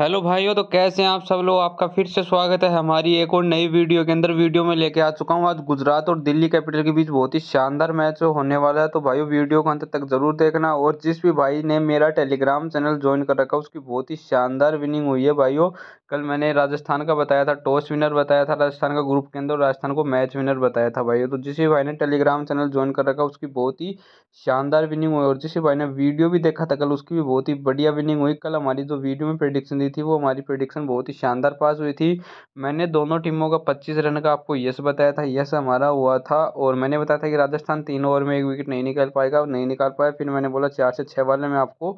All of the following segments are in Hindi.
हेलो भाइयों तो कैसे हैं आप सब लोग आपका फिर से स्वागत है हमारी एक और नई वीडियो के अंदर वीडियो में लेके आ चुका हूं आज गुजरात और दिल्ली कैपिटल के बीच बहुत ही शानदार मैच होने वाला है तो भाइयों वीडियो को अंत तक जरूर देखना और जिस भी भाई ने मेरा टेलीग्राम चैनल ज्वाइन कर रखा उसकी बहुत ही शानदार विनिंग हुई है भाइयों कल मैंने राजस्थान का बताया था टॉस विनर बताया था राजस्थान का ग्रुप के अंदर राजस्थान को मैच विनर बताया था भाइयों तो जिस भी भाई ने टेलीग्राम चैनल ज्वाइन कर रखा उसकी बहुत ही शानदार विनिंग हुई और जिस भाई ने वीडियो भी देखा था कल उसकी भी बहुत ही बढ़िया विनिंग हुई कल हमारी जो वीडियो में प्रडिक्शन दी थी वो हमारी प्रेडिक्शन बहुत ही शानदार पास हुई थी मैंने दोनों टीमों का पच्चीस रन का आपको यस बताया था यस हमारा हुआ था और मैंने बताया था कि राजस्थान तीन ओवर में एक विकेट नहीं निकाल पाएगा नहीं निकाल पाया फिर मैंने बोला चार से छः वाले में आपको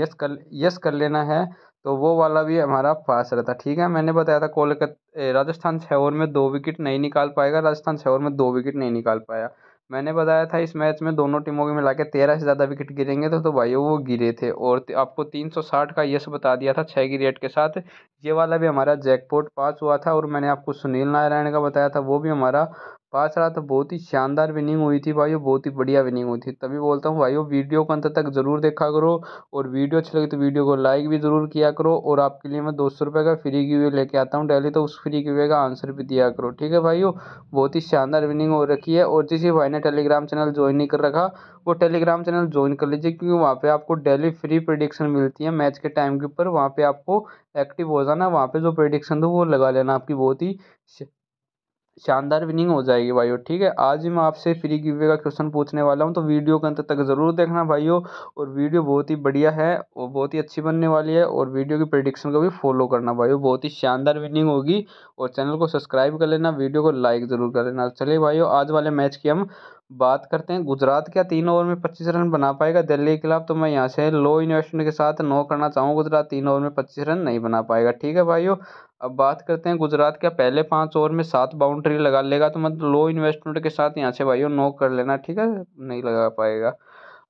यस कर यस कर लेना है तो वो वाला भी हमारा पास रहता ठीक है मैंने बताया था कोलकाता राजस्थान छः ओवर में दो विकेट नहीं निकाल पाएगा राजस्थान छः ओवर में दो विकेट नहीं निकाल पाया मैंने बताया था इस मैच में दोनों टीमों के मिला के तेरह से ज़्यादा विकेट गिरेंगे तो तो भाइयों वो गिरे थे और आपको तीन सौ साठ का यश बता दिया था छः की रेट के साथ ये वाला भी हमारा जैकपॉट पास हुआ था और मैंने आपको सुनील नारायण का बताया था वो भी हमारा पास रहा तो बहुत ही शानदार विनिंग हुई थी भाइयों बहुत ही बढ़िया विनिंग हुई थी तभी बोलता हूँ वो वीडियो को अंत तक ज़रूर देखा करो और वीडियो अच्छी लगी तो वीडियो को लाइक भी ज़रूर किया करो और आपके लिए मैं दो सौ रुपये का फ्री गिवे लेके आता हूँ डेली तो उस फ्री गिवे का आंसर भी दिया करो ठीक है भाई बहुत ही शानदार विनिंग हो रखी है और जिस भाई ने टेलीग्राम चैनल ज्वाइन नहीं कर रखा वो टेलीग्राम चैनल ज्वाइन कर लीजिए क्योंकि वहाँ पर आपको डेली फ्री प्रोडिक्शन मिलती है मैच के टाइम के ऊपर वहाँ पर आपको एक्टिव हो जाना वहाँ पर जो प्रोडिक्शन था वो लगा लेना आपकी बहुत ही शानदार विनिंग हो जाएगी भाइयों ठीक है आज ही मैं आपसे फ्री गिवे का क्वेश्चन पूछने वाला हूँ तो वीडियो के अंत तक ज़रूर देखना भाइयों और वीडियो बहुत ही बढ़िया है और बहुत ही अच्छी बनने वाली है और वीडियो की प्रडिक्शन को भी फॉलो करना भाइयों बहुत ही शानदार विनिंग होगी और चैनल को सब्सक्राइब कर लेना वीडियो को लाइक ज़रूर कर लेना चलिए भाइयों आज वाले मैच की हम बात करते हैं गुजरात क्या तीन ओवर में पच्चीस रन बना पाएगा दिल्ली के खिलाफ तो मैं यहाँ से लो इन्वेस्टमेंट के साथ नो करना चाहूँगा गुजरात तीन ओवर में पच्चीस रन नहीं बना पाएगा ठीक है भाइयों अब बात करते हैं गुजरात क्या पहले पाँच ओवर में सात बाउंड्री लगा लेगा तो मतलब लो इन्वेस्टमेंट के साथ यहाँ से भाइयों नो कर लेना ठीक है नहीं लगा पाएगा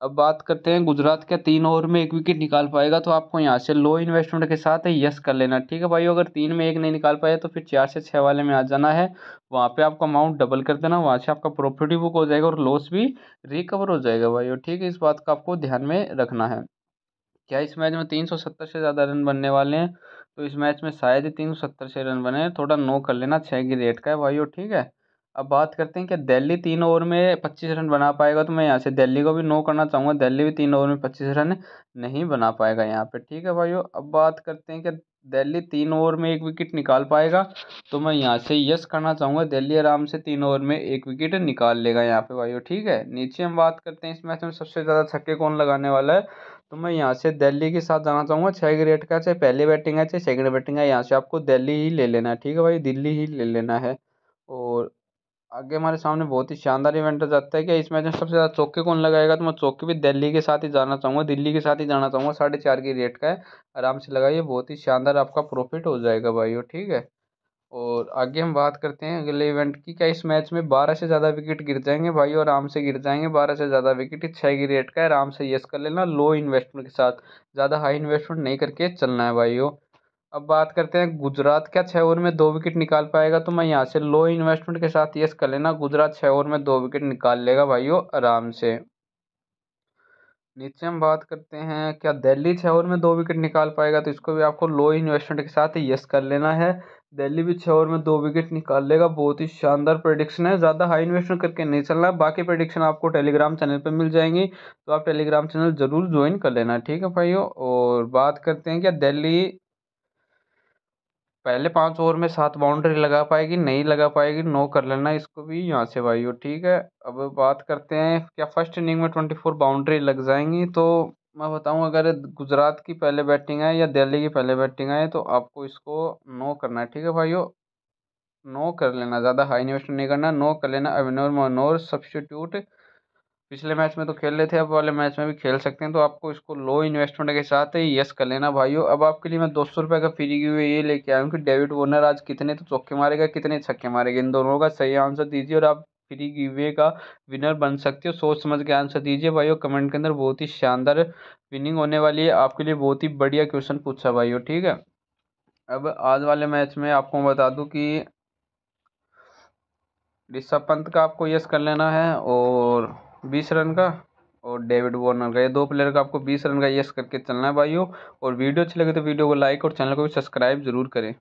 अब बात करते हैं गुजरात के तीन ओवर में एक विकेट निकाल पाएगा तो आपको यहाँ से लो इन्वेस्टमेंट के साथ यस कर लेना ठीक है भाई अगर तीन में एक नहीं निकाल पाया तो फिर चार से छः वाले में आ जाना है वहाँ पे आपका अमाउंट डबल कर देना वहाँ से आपका प्रॉफिट भी बुक हो जाएगा और लॉस भी रिकवर हो जाएगा भाई और ठीक है इस बात का आपको ध्यान में रखना है क्या इस मैच में तीन सौ सत्तर से ज़्यादा रन बनने वाले हैं तो इस मैच में शायद ही तीन सौ सत्तर से रन बने थोड़ा नो कर लेना छः की रेट का है भाई और ठीक है अब बात करते हैं कि दिल्ली तीन ओवर में पच्चीस रन बना पाएगा तो मैं यहाँ से दिल्ली को भी नो करना चाहूँगा दिल्ली भी तीन ओवर में पच्चीस रन नहीं बना पाएगा यहाँ पे ठीक है भाइयों अब बात करते हैं कि दिल्ली तीन ओवर में एक विकेट निकाल पाएगा तो मैं यहाँ से यस करना चाहूँगा दिल्ली आराम से तीन ओवर में एक विकेट निकाल लेगा यहाँ पे भाइयों ठीक है नीचे हम बात करते हैं इस मैच में सबसे ज़्यादा छक्के कौन लगाने वाला है तो मैं यहाँ से दिल्ली के साथ जाना चाहूँगा छः ग्रेड का चाहे पहले बैटिंग है चाहे सेकेंड बैटिंग है यहाँ से आपको दिल्ली ही ले लेना है ठीक है भाई दिल्ली ही ले लेना है और आगे हमारे सामने बहुत ही शानदार इवेंट हो जाता है कि इस मैच में सबसे ज़्यादा चौके कौन लगाएगा तो मैं चौके भी दिल्ली के साथ ही जाना चाहूँगा दिल्ली के साथ ही जाना चाहूँगा साढ़े चार की रेट का है आराम से लगाइए बहुत ही शानदार आपका प्रॉफिट हो जाएगा भाई हो ठीक है और आगे हम बात करते हैं अगले इवेंट की क्या इस मैच में बारह से ज़्यादा विकेट गिर जाएंगे भाई और आराम से गिर जाएंगे बारह से ज़्यादा विकेट छः की रेट का है आराम से येस कर लेना लो इन्वेस्टमेंट के साथ ज़्यादा हाई इन्वेस्टमेंट नहीं करके चलना है भाई अब बात करते हैं गुजरात क्या छः ओवर में दो विकेट निकाल पाएगा तो मैं यहाँ से लो इन्वेस्टमेंट के साथ यस कर लेना गुजरात छः ओवर में दो विकेट निकाल लेगा भाइयों आराम से नीचे हम बात करते हैं क्या दिल्ली छः ओवर में दो विकेट निकाल पाएगा तो इसको भी आपको लो इन्वेस्टमेंट के साथ यस कर लेना है दिल्ली भी छः ओवर में दो विकेट निकाल लेगा बहुत ही शानदार प्रडिक्शन है ज़्यादा हाई इन्वेस्टमेंट करके नहीं चलना है बाकी प्रडिक्शन आपको टेलीग्राम चैनल पर मिल जाएंगी तो आप टेलीग्राम चैनल ज़रूर ज्वाइन कर लेना ठीक है भाइयों और बात करते हैं क्या दिल्ली पहले पाँच ओवर में सात बाउंड्री लगा पाएगी नहीं लगा पाएगी नो कर लेना इसको भी यहाँ से भाई हो ठीक है अब बात करते हैं क्या फर्स्ट इनिंग में ट्वेंटी फोर बाउंड्री लग जाएंगी तो मैं बताऊं अगर गुजरात की पहले बैटिंग आए या दिल्ली की पहले बैटिंग आए तो आपको इसको नो करना है ठीक है भाई नो कर लेना ज़्यादा हाई इन्वेस्ट नहीं करना नो कर लेना अविनोर मनोर सब्सटीट्यूट पिछले मैच में तो खेल रहे थे अब वाले मैच में भी खेल सकते हैं तो आपको इसको लो इन्वेस्टमेंट के साथ ही यस कर लेना भाइयों अब आपके लिए मैं दो सौ रुपये का फ्री गिव ये लेके आया हूँ कि डेविड वॉर्नर आज कितने तो चौके मारेगा कितने छक्के मारेगा इन दोनों का सही आंसर दीजिए और आप फ्री गिवे का विनर बन सकते हो सोच समझ के आंसर दीजिए भाइयों कमेंट के अंदर बहुत ही शानदार विनिंग होने वाली है आपके लिए बहुत ही बढ़िया क्वेश्चन पूछा भाइयों ठीक है अब आज वाले मैच में आपको बता दूँ कि ऋषभ पंत का आपको यस कर लेना है और बीस रन का और डेविड वॉर्नर का ये दो प्लेयर का आपको बीस रन का यस करके चलना है भाइयों और वीडियो अच्छी लगे तो वीडियो को लाइक और चैनल को भी सब्सक्राइब ज़रूर करें